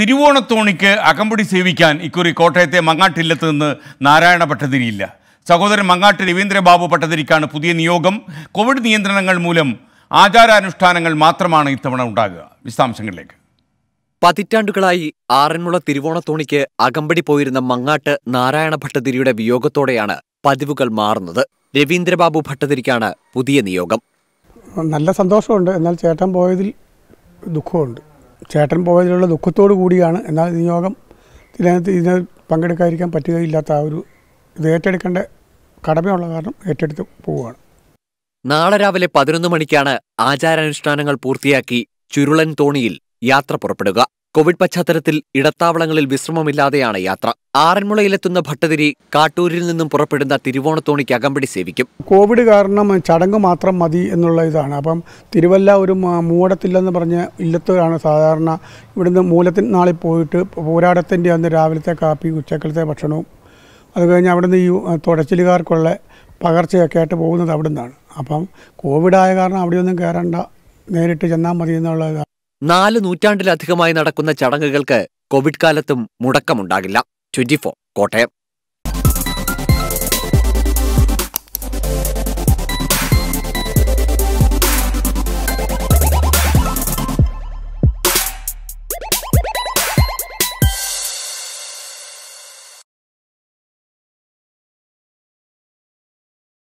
തിരുവോണത്തോണിക്ക് അകമ്പടി സേവിക്കാൻ ഇക്കുറി കോട്ടയത്തെ മങ്ങാട്ടില്ലത്ത് നിന്ന് നാരായണ ഭട്ടതിരിയില്ല സഹോദരൻ മങ്ങാട്ട് രവീന്ദ്രബാബു ഭട്ടതിരിക്കാണ് പുതിയ നിയോഗം കോവിഡ് നിയന്ത്രണങ്ങൾ മൂലം ആചാരാനുഷ്ഠാനങ്ങൾ മാത്രമാണ് ഇത്തവണ ഉണ്ടാകുക വിശദാംശങ്ങളിലേക്ക് പതിറ്റാണ്ടുകളായി ആറന്മുള തിരുവോണത്തോണിക്ക് അകമ്പടി പോയിരുന്ന മങ്ങാട്ട് നാരായണ ഭട്ടതിരിയുടെ വിയോഗത്തോടെയാണ് പതിവുകൾ മാറുന്നത് രവീന്ദ്രബാബു ഭട്ടതിരിക്കാണ് പുതിയ നിയോഗം നല്ല സന്തോഷമുണ്ട് എന്നാൽ ചേട്ടൻ പോയതിൽ ദുഃഖമുണ്ട് ചേട്ടൻ പോയതിലുള്ള ദുഃഖത്തോടു കൂടിയാണ് എന്നാൽ നിയോഗം ഇതിനകത്ത് ഇതിനെ പങ്കെടുക്കാതിരിക്കാൻ പറ്റുകയില്ലാത്ത ആ ഒരു ഇത് ഏറ്റെടുക്കേണ്ട കടമയുള്ള കാരണം ഏറ്റെടുത്ത് പോവുകയാണ് നാളെ രാവിലെ പതിനൊന്ന് മണിക്കാണ് ആചാരാനുഷ്ഠാനങ്ങൾ പൂർത്തിയാക്കി ചുരുളൻ തോണിയിൽ യാത്ര പുറപ്പെടുക കോവിഡ് പശ്ചാത്തലത്തിൽ ഇടത്താവളങ്ങളിൽ വിശ്രമമില്ലാതെയാണ് യാത്ര ആറന്മുളയിലെത്തുന്ന ഭട്ടതിരി കാട്ടൂരിൽ നിന്നും പുറപ്പെടുന്ന തിരുവോണത്തോണിക്ക് അകമ്പടി സേവിക്കും കോവിഡ് കാരണം ചടങ്ങ് മാത്രം മതി എന്നുള്ള ഇതാണ് അപ്പം തിരുവല്ല ഒരു മൂടത്തില്ലെന്ന് പറഞ്ഞ് ഇല്ലത്താണ് സാധാരണ ഇവിടുന്ന് മൂലത്തിന് നാളിൽ പോയിട്ട് പോരാടത്തിൻ്റെ അന്ന് രാവിലത്തെ കാപ്പി ഉച്ചക്കലത്തെ ഭക്ഷണവും അത് കഴിഞ്ഞ് അവിടുന്ന് ഈ തുടച്ചിലുകാർക്കുള്ള പകർച്ചയൊക്കെ ആയിട്ട് പോകുന്നത് അവിടുന്നാണ് അപ്പം കോവിഡായ കാരണം അവിടെയൊന്നും കയറേണ്ട നേരിട്ട് ചെന്നാൽ മതി എന്നുള്ള നാല് നൂറ്റാണ്ടിലധികമായി നടക്കുന്ന ചടങ്ങുകൾക്ക് കോവിഡ് കാലത്തും മുടക്കമുണ്ടാകില്ല ട്വന്റി ഫോർ കോട്ടയം